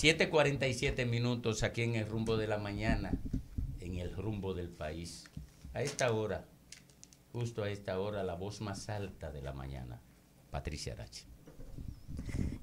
7:47 minutos aquí en el rumbo de la mañana, en el rumbo del país. A esta hora, justo a esta hora, la voz más alta de la mañana, Patricia Arache.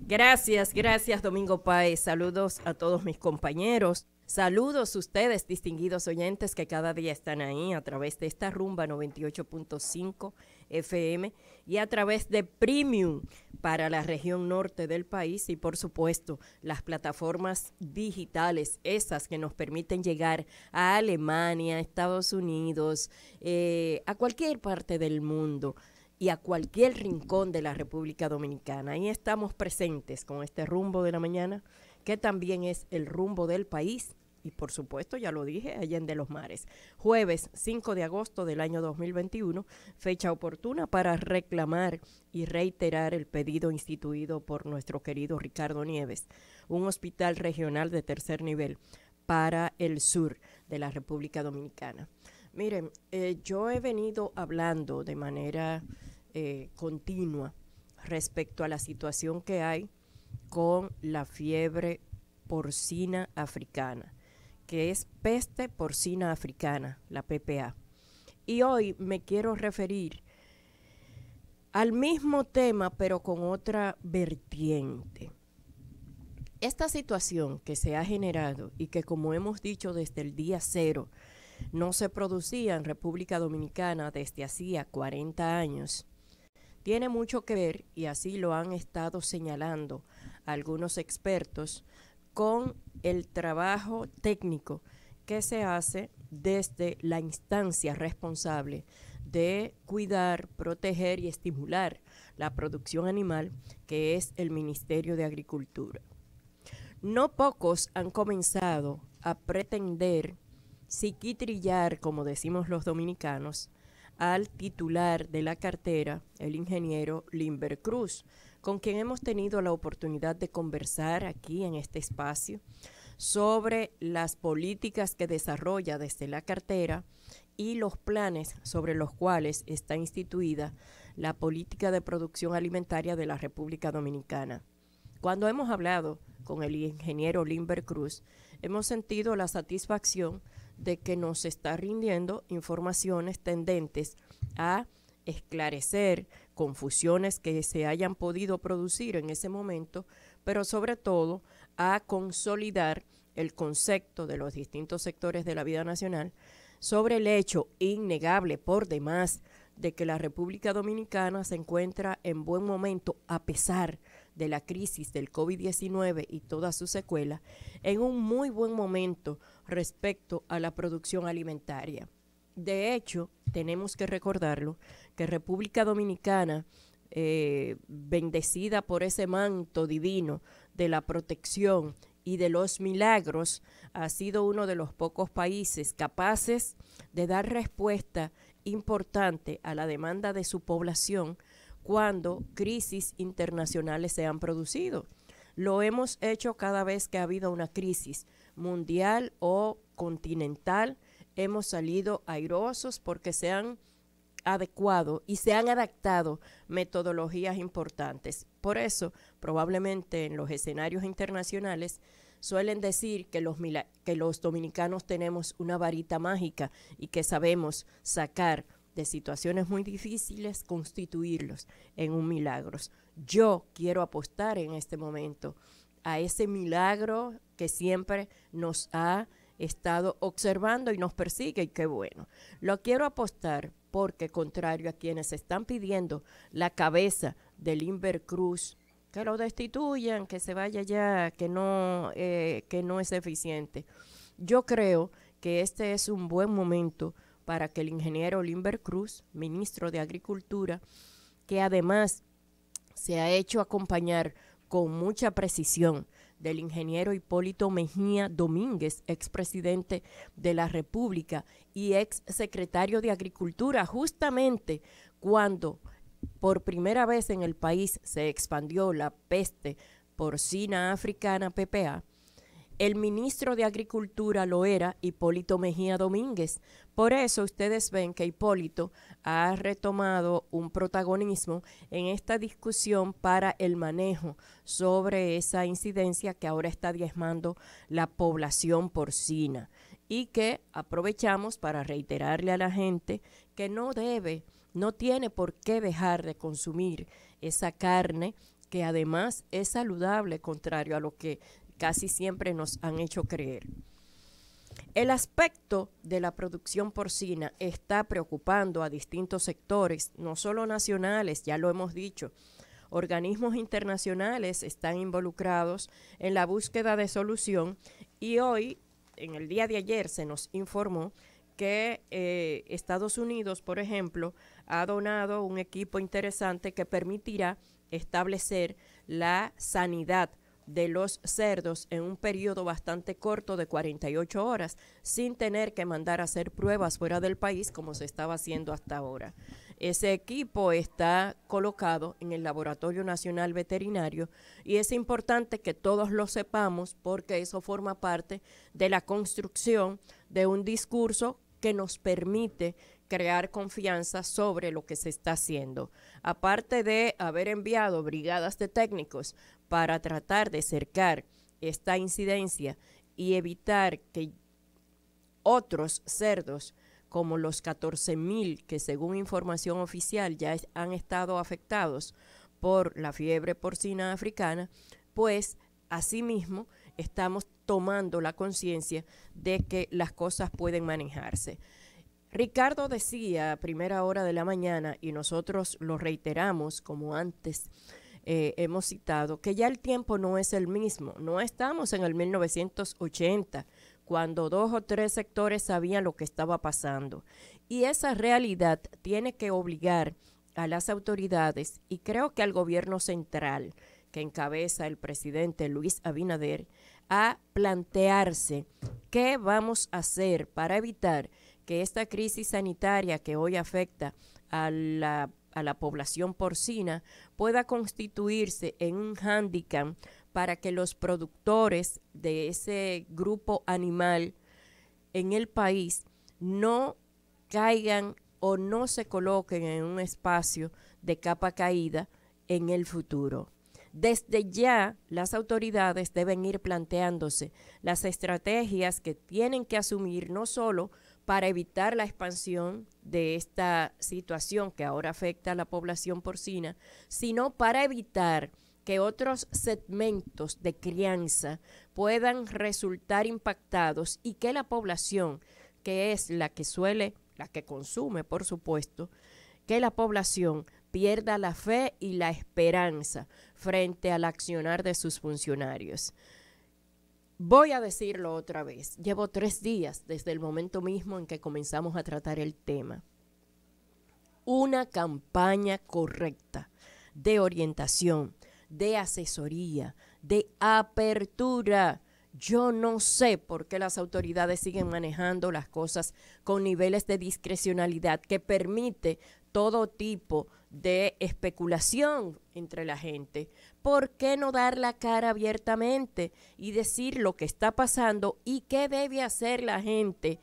Gracias, gracias Domingo Paez. Saludos a todos mis compañeros. Saludos a ustedes, distinguidos oyentes que cada día están ahí a través de esta rumba 98.5 FM y a través de Premium para la región norte del país y por supuesto las plataformas digitales, esas que nos permiten llegar a Alemania, Estados Unidos, eh, a cualquier parte del mundo y a cualquier rincón de la República Dominicana. Ahí estamos presentes con este rumbo de la mañana, que también es el rumbo del país y por supuesto, ya lo dije, Allende los Mares. Jueves 5 de agosto del año 2021, fecha oportuna para reclamar y reiterar el pedido instituido por nuestro querido Ricardo Nieves, un hospital regional de tercer nivel para el sur de la República Dominicana. Miren, eh, yo he venido hablando de manera eh, continua respecto a la situación que hay con la fiebre porcina africana que es peste porcina africana, la PPA. Y hoy me quiero referir al mismo tema, pero con otra vertiente. Esta situación que se ha generado y que, como hemos dicho desde el día cero, no se producía en República Dominicana desde hacía 40 años, tiene mucho que ver, y así lo han estado señalando algunos expertos, con el trabajo técnico que se hace desde la instancia responsable de cuidar, proteger y estimular la producción animal, que es el Ministerio de Agricultura. No pocos han comenzado a pretender psiquitrillar, como decimos los dominicanos, al titular de la cartera, el ingeniero Limber Cruz, con quien hemos tenido la oportunidad de conversar aquí en este espacio sobre las políticas que desarrolla desde la cartera y los planes sobre los cuales está instituida la política de producción alimentaria de la República Dominicana. Cuando hemos hablado con el ingeniero Limber Cruz, hemos sentido la satisfacción de que nos está rindiendo informaciones tendentes a esclarecer confusiones que se hayan podido producir en ese momento, pero sobre todo a consolidar el concepto de los distintos sectores de la vida nacional sobre el hecho innegable por demás de que la República Dominicana se encuentra en buen momento a pesar de la crisis del COVID-19 y toda su secuelas, en un muy buen momento respecto a la producción alimentaria. De hecho, tenemos que recordarlo, que República Dominicana, eh, bendecida por ese manto divino de la protección y de los milagros, ha sido uno de los pocos países capaces de dar respuesta importante a la demanda de su población cuando crisis internacionales se han producido. Lo hemos hecho cada vez que ha habido una crisis mundial o continental. Hemos salido airosos porque se han adecuado y se han adaptado metodologías importantes. Por eso, probablemente en los escenarios internacionales suelen decir que los, que los dominicanos tenemos una varita mágica y que sabemos sacar de situaciones muy difíciles, constituirlos en un milagro. Yo quiero apostar en este momento a ese milagro que siempre nos ha estado observando y nos persigue y qué bueno. Lo quiero apostar porque contrario a quienes están pidiendo la cabeza del Cruz que lo destituyan, que se vaya ya, que no, eh, que no es eficiente. Yo creo que este es un buen momento para que el ingeniero Limber Cruz, ministro de Agricultura, que además se ha hecho acompañar con mucha precisión del ingeniero Hipólito Mejía Domínguez, expresidente de la República y ex secretario de Agricultura, justamente cuando por primera vez en el país se expandió la peste porcina africana PPA el ministro de Agricultura lo era Hipólito Mejía Domínguez. Por eso ustedes ven que Hipólito ha retomado un protagonismo en esta discusión para el manejo sobre esa incidencia que ahora está diezmando la población porcina y que aprovechamos para reiterarle a la gente que no debe, no tiene por qué dejar de consumir esa carne que además es saludable, contrario a lo que casi siempre nos han hecho creer. El aspecto de la producción porcina está preocupando a distintos sectores, no solo nacionales, ya lo hemos dicho. Organismos internacionales están involucrados en la búsqueda de solución y hoy, en el día de ayer, se nos informó que eh, Estados Unidos, por ejemplo, ha donado un equipo interesante que permitirá establecer la sanidad de los cerdos en un periodo bastante corto de 48 horas, sin tener que mandar a hacer pruebas fuera del país como se estaba haciendo hasta ahora. Ese equipo está colocado en el Laboratorio Nacional Veterinario y es importante que todos lo sepamos porque eso forma parte de la construcción de un discurso que nos permite crear confianza sobre lo que se está haciendo. Aparte de haber enviado brigadas de técnicos para tratar de cercar esta incidencia y evitar que otros cerdos, como los 14.000 que según información oficial ya han estado afectados por la fiebre porcina africana, pues asimismo estamos tomando la conciencia de que las cosas pueden manejarse. Ricardo decía a primera hora de la mañana, y nosotros lo reiteramos como antes eh, hemos citado, que ya el tiempo no es el mismo, no estamos en el 1980, cuando dos o tres sectores sabían lo que estaba pasando. Y esa realidad tiene que obligar a las autoridades y creo que al gobierno central que encabeza el presidente Luis Abinader a plantearse qué vamos a hacer para evitar que esta crisis sanitaria que hoy afecta a la a la población porcina pueda constituirse en un hándicap para que los productores de ese grupo animal en el país no caigan o no se coloquen en un espacio de capa caída en el futuro. Desde ya las autoridades deben ir planteándose las estrategias que tienen que asumir no solo para evitar la expansión de esta situación que ahora afecta a la población porcina, sino para evitar que otros segmentos de crianza puedan resultar impactados y que la población, que es la que suele, la que consume, por supuesto, que la población pierda la fe y la esperanza frente al accionar de sus funcionarios. Voy a decirlo otra vez. Llevo tres días desde el momento mismo en que comenzamos a tratar el tema. Una campaña correcta de orientación, de asesoría, de apertura. Yo no sé por qué las autoridades siguen manejando las cosas con niveles de discrecionalidad que permite todo tipo de especulación entre la gente, ¿por qué no dar la cara abiertamente y decir lo que está pasando y qué debe hacer la gente?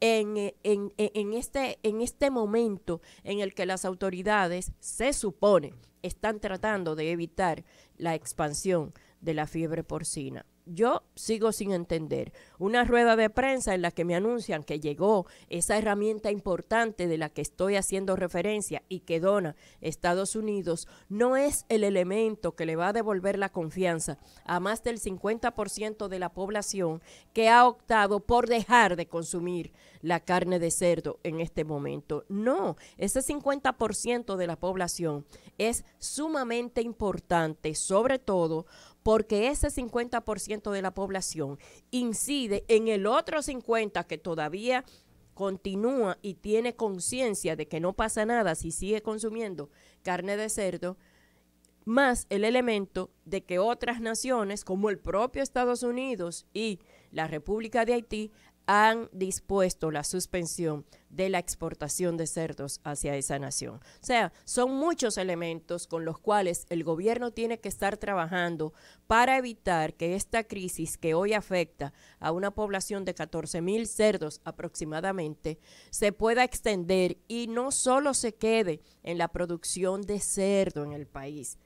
Eh, en, este, en este momento en el que las autoridades, se supone, están tratando de evitar la expansión de la fiebre porcina yo sigo sin entender. Una rueda de prensa en la que me anuncian que llegó esa herramienta importante de la que estoy haciendo referencia y que dona Estados Unidos, no es el elemento que le va a devolver la confianza a más del 50% de la población que ha optado por dejar de consumir la carne de cerdo en este momento. No, ese 50% de la población es sumamente importante, sobre todo porque ese 50% de la población incide en el otro 50% que todavía continúa y tiene conciencia de que no pasa nada si sigue consumiendo carne de cerdo, más el elemento de que otras naciones como el propio Estados Unidos y la República de Haití han dispuesto la suspensión de la exportación de cerdos hacia esa nación. O sea, son muchos elementos con los cuales el gobierno tiene que estar trabajando para evitar que esta crisis que hoy afecta a una población de 14 mil cerdos aproximadamente se pueda extender y no solo se quede en la producción de cerdo en el país.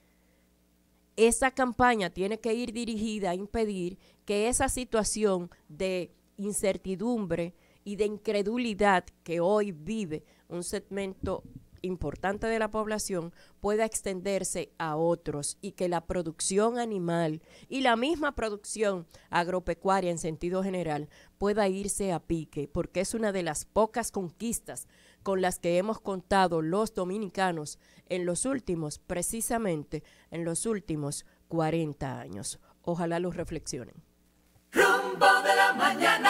Esa campaña tiene que ir dirigida a impedir que esa situación de incertidumbre y de incredulidad que hoy vive un segmento importante de la población pueda extenderse a otros y que la producción animal y la misma producción agropecuaria en sentido general pueda irse a pique, porque es una de las pocas conquistas con las que hemos contado los dominicanos en los últimos, precisamente en los últimos 40 años. Ojalá los reflexionen rumbo de la mañana.